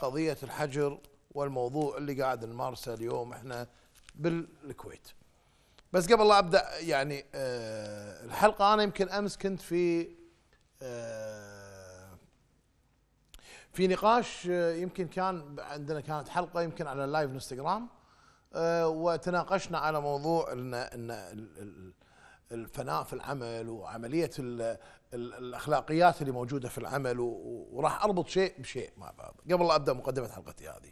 قضية الحجر والموضوع اللي قاعد نمارسه اليوم احنا بالكويت بس قبل لا ابدا يعني أه الحلقه انا يمكن امس كنت في أه في نقاش أه يمكن كان عندنا كانت حلقه يمكن على اللايف انستغرام آه، وتناقشنا على موضوع ان ان الفناء في العمل وعمليه الاخلاقيات اللي موجوده في العمل وراح اربط شيء بشيء مع بعض قبل لا ابدا مقدمه حلقتي هذه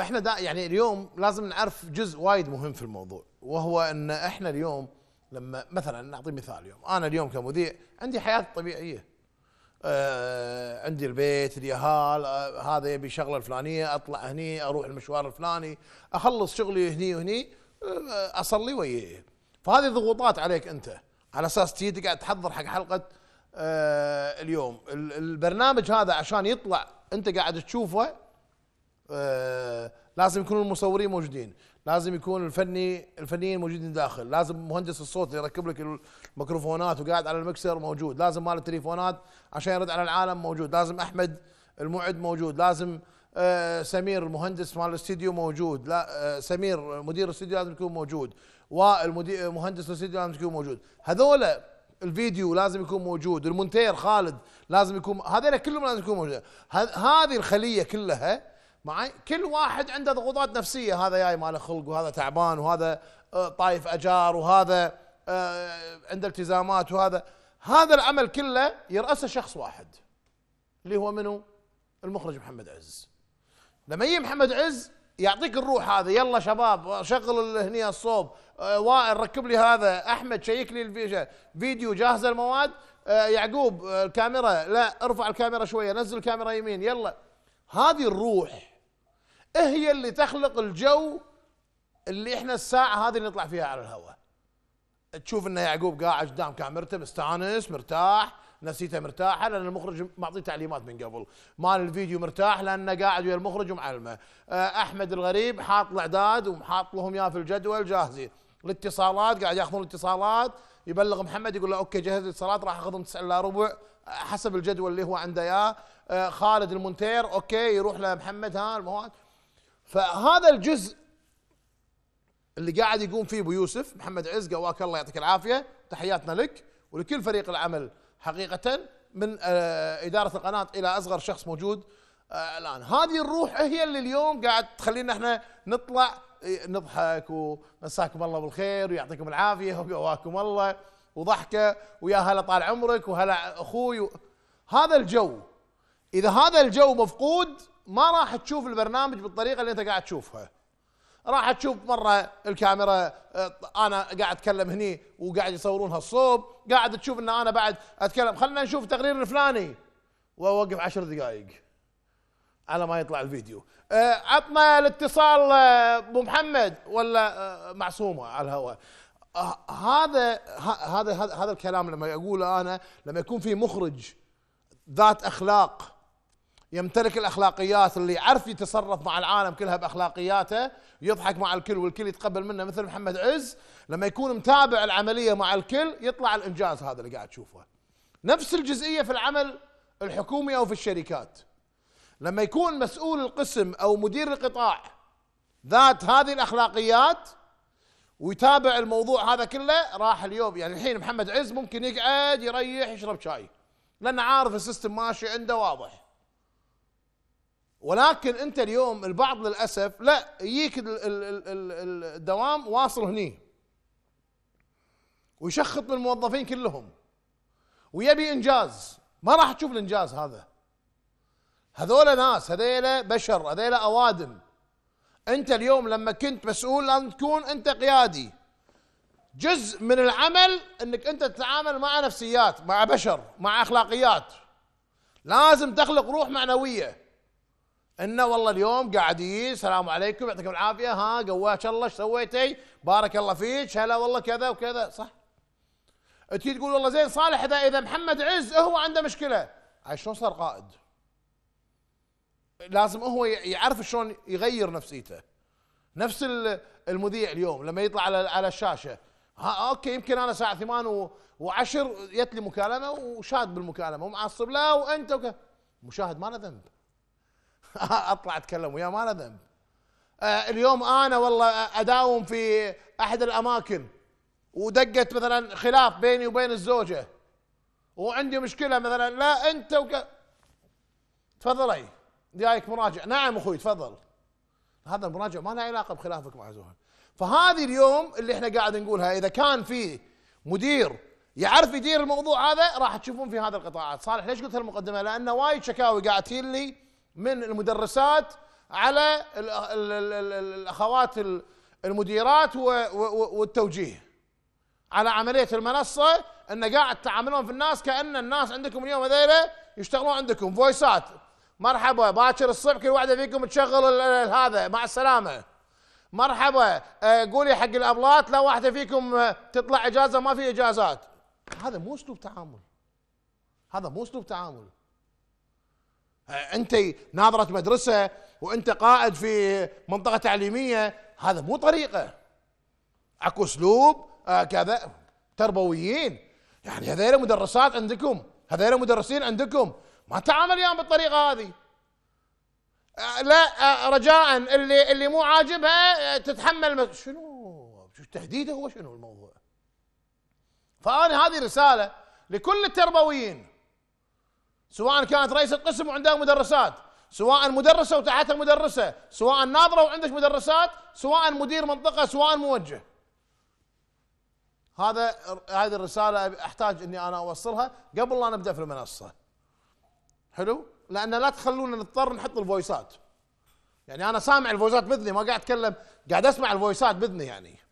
احنا دا يعني اليوم لازم نعرف جزء وايد مهم في الموضوع وهو ان احنا اليوم لما مثلا نعطي مثال اليوم انا اليوم كمذيع عندي حياه طبيعيه آه عندي البيت اليهال آه هذا يبي شغله الفلانيه اطلع هني اروح المشوار الفلاني اخلص شغلي هني وهني آه اصلي وياه فهذه ضغوطات عليك انت على اساس تجي تقعد تحضر حق حلقه آه اليوم البرنامج هذا عشان يطلع انت قاعد تشوفه آه لازم يكونوا المصورين موجودين لازم يكون الفني الفنيين موجودين داخل لازم مهندس الصوت اللي يركب لك الميكروفونات وقاعد على المكسر موجود لازم مال التليفونات عشان يرد على العالم موجود لازم احمد الموعد موجود لازم آه، سمير المهندس مال الاستديو موجود لا آه، سمير مدير الاستديو لازم يكون موجود والمدير آه، مهندس الاستديو لازم يكون موجود هذول الفيديو لازم يكون موجود المونتير خالد لازم يكون هذول كلهم لازم يكون موجود هذه الخليه كلها معي كل واحد عنده ضغوطات نفسيه هذا جاي ماله خلق وهذا تعبان وهذا طايف اجار وهذا عنده التزامات وهذا هذا العمل كله يرأسه شخص واحد اللي هو منو المخرج محمد عز لما يجي محمد عز يعطيك الروح هذا يلا شباب شغل هني الصوب آه، وائل ركب لي هذا احمد شيك لي الفيديو جاهزه المواد آه، يعقوب آه، الكاميرا لا ارفع الكاميرا شويه نزل الكاميرا يمين يلا هذه الروح هي اللي تخلق الجو اللي احنا الساعه هذه نطلع فيها على الهواء تشوف ان يعقوب قاعد قدام كاميرته مستانس مرتاح نفسيته مرتاحه لان المخرج معطيه تعليمات من قبل مال الفيديو مرتاح لانه قاعد ويا المخرج ومعلمه آه، احمد الغريب حاط الاعداد ومحاط لهم اياه في الجدول جاهزين الاتصالات قاعد ياخذون الاتصالات يبلغ محمد يقول له اوكي جهز الاتصالات راح اخذهم 9 الا ربع آه، حسب الجدول اللي هو عنده اياه آه، خالد المونتير اوكي يروح لمحمد ها المواد فهذا الجزء اللي قاعد يقوم فيه ابو يوسف محمد عز قواك الله يعطيك العافيه تحياتنا لك ولكل فريق العمل حقيقة من آه، إدارة القناة إلى أصغر شخص موجود آه، الآن هذه الروح هي اللي اليوم قاعد تخلينا احنا نطلع إيه، نضحك ومساكم الله بالخير ويعطيكم العافية وقواكم الله وضحكة ويا هلا طال عمرك وهلا أخوي و... هذا الجو إذا هذا الجو مفقود ما راح تشوف البرنامج بالطريقة اللي أنت قاعد تشوفها راح تشوف مرة الكاميرا آه، أنا قاعد أتكلم هني وقاعد يصورونها الصوب قاعد تشوف أن أنا بعد أتكلم خلنا نشوف تقرير الفلاني وأوقف عشر دقائق على ما يطلع الفيديو آه، عطنا الاتصال آه، أبو محمد ولا معصومة على الهواء هذا هذا هذا الكلام لما أقوله أنا لما يكون في مخرج ذات أخلاق يمتلك الاخلاقيات اللي يعرف يتصرف مع العالم كلها باخلاقياته يضحك مع الكل والكل يتقبل منه مثل محمد عز لما يكون متابع العمليه مع الكل يطلع الانجاز هذا اللي قاعد تشوفه نفس الجزئيه في العمل الحكومي او في الشركات لما يكون مسؤول القسم او مدير القطاع ذات هذه الاخلاقيات ويتابع الموضوع هذا كله راح اليوم يعني الحين محمد عز ممكن يقعد يريح يشرب شاي لانه عارف السيستم ماشي عنده واضح ولكن انت اليوم البعض للاسف لا يجيك الدوام واصل هني ويشخط بالموظفين كلهم ويبي انجاز ما راح تشوف الانجاز هذا هذول ناس هذيلا بشر هذيلا اوادم انت اليوم لما كنت مسؤول لازم تكون انت قيادي جزء من العمل انك انت تتعامل مع نفسيات مع بشر مع اخلاقيات لازم تخلق روح معنويه انه والله اليوم قاعدين السلام عليكم يعطيكم العافيه ها قواك الله ايش سويتي؟ بارك الله فيك هلا والله كذا وكذا صح؟ تجي تقول والله زين صالح اذا اذا محمد عز هو عنده مشكله شلون صار قائد؟ لازم هو يعرف شلون يغير نفسيته نفس المذيع اليوم لما يطلع على على الشاشه ها اوكي يمكن انا الساعه 8 و10 جت لي مكالمه وشاد بالمكالمه ومعصب لا وانت وك... مشاهد ما له ذنب اطلع اتكلم وياه ما له ذنب آه، اليوم انا والله اداوم في احد الاماكن ودقت مثلا خلاف بيني وبين الزوجه وعندي مشكله مثلا لا انت وك... تفضلي جايك مراجع نعم اخوي تفضل هذا المراجع ما له علاقه بخلافك مع زوجك فهذه اليوم اللي احنا قاعد نقولها اذا كان في مدير يعرف يدير الموضوع هذا راح تشوفون في هذه القطاعات صالح ليش قلت هالمقدمه لان وايد شكاوي قاعد تجي لي من المدرسات على الاخوات المديرات والتوجيه على عمليه المنصه ان قاعد تعاملون في الناس كان الناس عندكم اليوم هذيلا يشتغلون عندكم فويسات مرحبا باكر الصبح كل واحده فيكم تشغل هذا مع السلامه مرحبا آه، قولي حق الابلات لا واحده فيكم آه، تطلع اجازه ما في اجازات هذا مو اسلوب تعامل هذا مو اسلوب تعامل انت ناظره مدرسه وانت قائد في منطقه تعليميه هذا مو طريقه اكو اسلوب آه، كذا تربويين يعني هذيل مدرسات عندكم هذيل مدرسين عندكم ما تعامل وياهم بالطريقه هذه آه، لا آه، رجاء اللي اللي مو عاجبها تتحمل شنو تهديده هو شنو الموضوع فانا هذه رساله لكل التربويين سواء كانت رئيسة قسم وعندها مدرسات سواء مدرسة وتحتها مدرسة سواء ناظرة وعندك مدرسات سواء مدير منطقة سواء موجه هذا هذه الرسالة احتاج اني انا اوصلها قبل لا نبدا في المنصة حلو لان لا تخلونا نضطر نحط الفويسات يعني انا سامع الفويسات باذني ما قاعد اتكلم قاعد اسمع الفويسات باذني يعني